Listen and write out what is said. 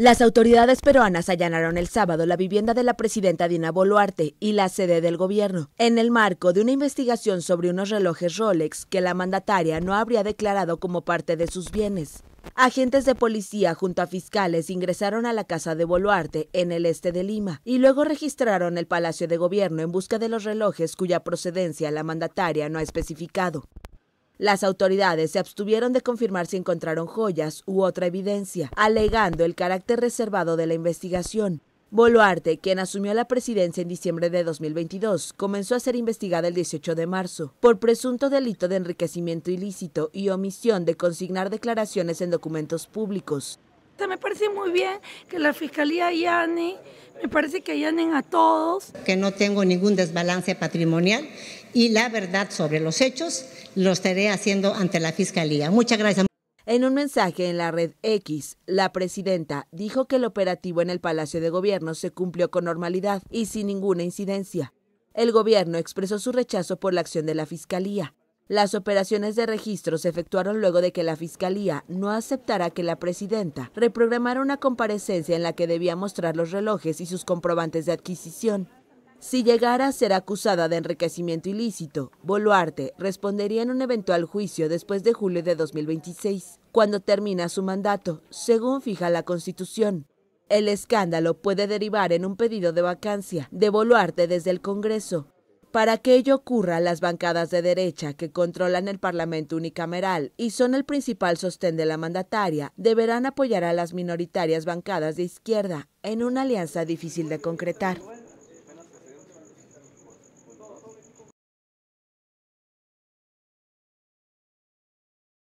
Las autoridades peruanas allanaron el sábado la vivienda de la presidenta Dina Boluarte y la sede del gobierno, en el marco de una investigación sobre unos relojes Rolex que la mandataria no habría declarado como parte de sus bienes. Agentes de policía junto a fiscales ingresaron a la casa de Boluarte en el este de Lima y luego registraron el Palacio de Gobierno en busca de los relojes cuya procedencia la mandataria no ha especificado. Las autoridades se abstuvieron de confirmar si encontraron joyas u otra evidencia, alegando el carácter reservado de la investigación. Boluarte, quien asumió la presidencia en diciembre de 2022, comenzó a ser investigada el 18 de marzo por presunto delito de enriquecimiento ilícito y omisión de consignar declaraciones en documentos públicos me parece muy bien que la Fiscalía llane, me parece que allanen a todos. Que no tengo ningún desbalance patrimonial y la verdad sobre los hechos los estaré haciendo ante la Fiscalía. Muchas gracias. En un mensaje en la red X, la presidenta dijo que el operativo en el Palacio de Gobierno se cumplió con normalidad y sin ninguna incidencia. El gobierno expresó su rechazo por la acción de la Fiscalía. Las operaciones de registro se efectuaron luego de que la Fiscalía no aceptara que la presidenta reprogramara una comparecencia en la que debía mostrar los relojes y sus comprobantes de adquisición. Si llegara a ser acusada de enriquecimiento ilícito, Boluarte respondería en un eventual juicio después de julio de 2026, cuando termina su mandato, según fija la Constitución. El escándalo puede derivar en un pedido de vacancia de Boluarte desde el Congreso, para que ello ocurra, las bancadas de derecha, que controlan el Parlamento unicameral y son el principal sostén de la mandataria, deberán apoyar a las minoritarias bancadas de izquierda en una alianza difícil de concretar.